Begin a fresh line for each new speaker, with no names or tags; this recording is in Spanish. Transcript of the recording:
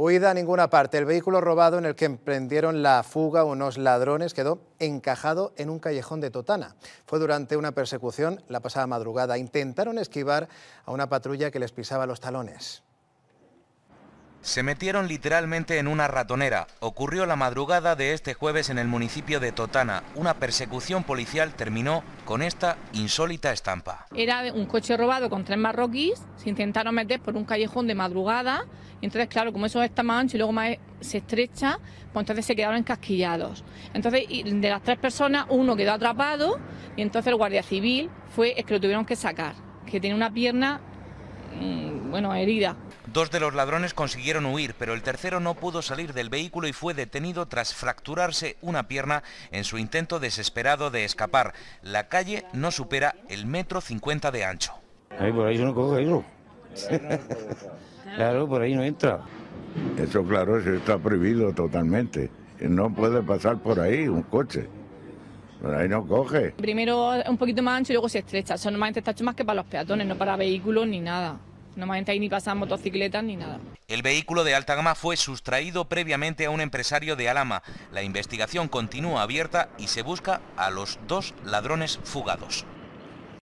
huida a ninguna parte. El vehículo robado en el que emprendieron la fuga unos ladrones quedó encajado en un callejón de Totana. Fue durante una persecución la pasada madrugada. Intentaron esquivar a una patrulla que les pisaba los talones.
Se metieron literalmente en una ratonera. Ocurrió la madrugada de este jueves en el municipio de Totana. Una persecución policial terminó con esta insólita estampa.
Era un coche robado con tres marroquíes. Se intentaron meter por un callejón de madrugada. Entonces, claro, como eso está más ancho y luego más se estrecha, pues entonces se quedaron encasquillados. Entonces, de las tres personas, uno quedó atrapado y entonces el guardia civil fue el que lo tuvieron que sacar, que tiene una pierna, mm, bueno, herida.
Dos de los ladrones consiguieron huir, pero el tercero no pudo salir del vehículo y fue detenido tras fracturarse una pierna en su intento desesperado de escapar. La calle no supera el metro cincuenta de ancho. Ahí por ahí no coge, claro, por ahí no entra. Eso claro, eso está prohibido totalmente. No puede pasar por ahí un coche. Por ahí no coge.
Primero un poquito más ancho y luego se estrecha. Son normalmente está más que para los peatones, no para vehículos ni nada. Normalmente ahí ni pasan motocicletas ni nada.
El vehículo de alta gama fue sustraído previamente a un empresario de Alama. La investigación continúa abierta y se busca a los dos ladrones fugados.